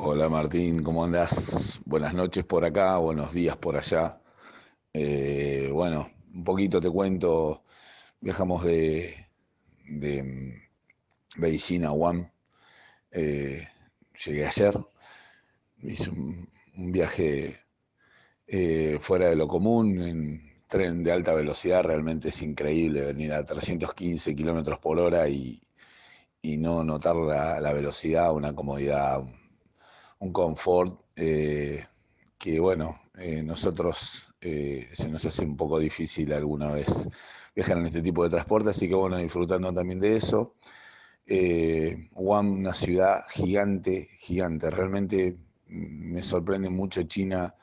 Hola Martín, ¿cómo andás? Buenas noches por acá, buenos días por allá. Eh, bueno, un poquito te cuento, viajamos de, de mm, Beijing a Guam, eh, llegué ayer, hice un, viaje eh, fuera de lo común, en tren de alta velocidad, realmente es increíble venir a 315 kilómetros por hora y, no notar la velocidad, una comodidad un confort eh, que, bueno, eh, nosotros eh, se nos hace un poco difícil alguna vez viajar en este tipo de transporte, así que, bueno, disfrutando también de eso. Guam, una ciudad gigante, gigante, realmente mm, me sorprende mucho China,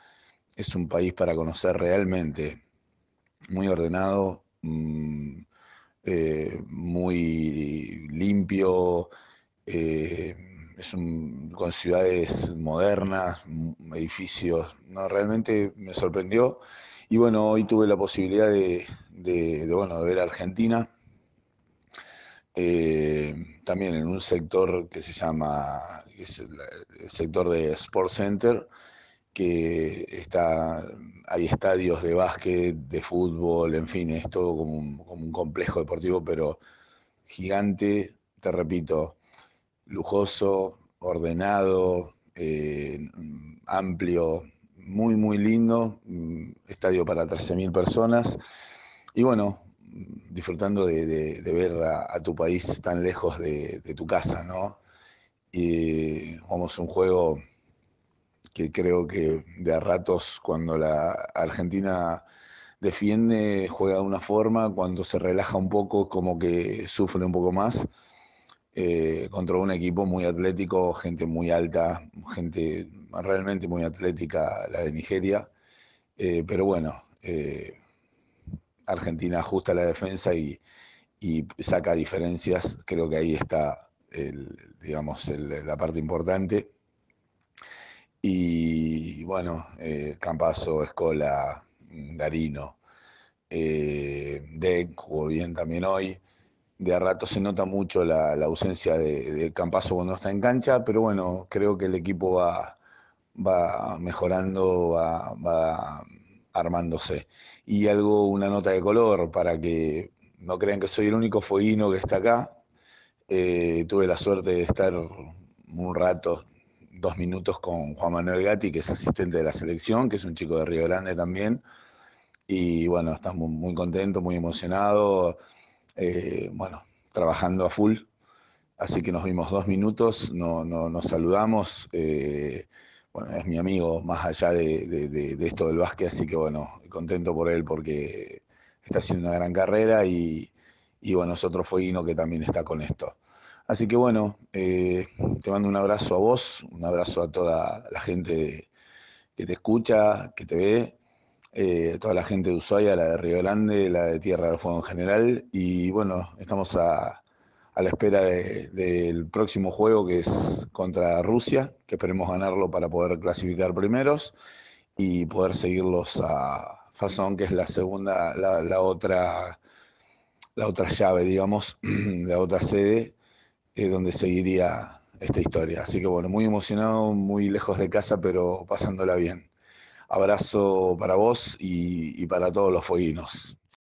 es un país para conocer realmente, muy ordenado, mm, muy limpio, es con ciudades modernas, edificios, no, realmente me sorprendió. Y bueno, hoy tuve la posibilidad de, bueno, ver Argentina, eh, también en un sector que se llama el sector de Sport Center, que está, hay estadios de básquet, de fútbol, en fin, es todo como un complejo deportivo, pero gigante, te repito, lujoso, ordenado, eh, amplio, muy, muy lindo, mm, estadio para 13.000 personas. Y bueno, disfrutando de, ver a, tu país tan lejos de, tu casa, ¿no? Y vamos, un juego que creo que de a ratos cuando la Argentina defiende, juega de una forma, cuando se relaja un poco, como que sufre un poco más. Eh, contra un equipo muy atlético, gente muy alta, gente realmente muy atlética, la de Nigeria. Eh, pero bueno, eh, Argentina ajusta la defensa y, saca diferencias. Creo que ahí está, digamos, la parte importante. Y bueno, Campaso, Escola, Darino, Deck jugó bien también hoy de a rato se nota mucho la, ausencia de, de, cuando está en cancha, pero bueno, creo que el equipo va, va mejorando, va, armándose. Y algo, una nota de color, para que no crean que soy el único fueguino que está acá. Eh, tuve la suerte de estar un rato, dos minutos con Juan Manuel Gatti, que es asistente de la selección, que es un chico de Río Grande también. Y bueno, estamos muy contentos, muy emocionados eh, bueno, trabajando a full. Así que nos vimos dos minutos, no, no nos saludamos. Eh, bueno, es mi amigo más allá de, esto del básquet, así que bueno, contento por él porque está haciendo una gran carrera y, bueno, nosotros otro fueguino que también está con esto. Así que bueno, eh, te mando un abrazo a vos, un abrazo a toda la gente que te escucha, que te ve eh, toda la gente de Ushuaia, la de Río Grande, la de Tierra del Fuego en general. Y bueno, estamos a, la espera del próximo juego que es contra Rusia, que esperemos ganarlo para poder clasificar primeros y poder seguirlos a Fasón, que es la segunda, la, otra la otra llave, digamos, la otra sede eh, donde seguiría esta historia. Así que bueno, muy emocionado, muy lejos de casa, pero pasándola bien. Abrazo para vos y, para todos los foguinos.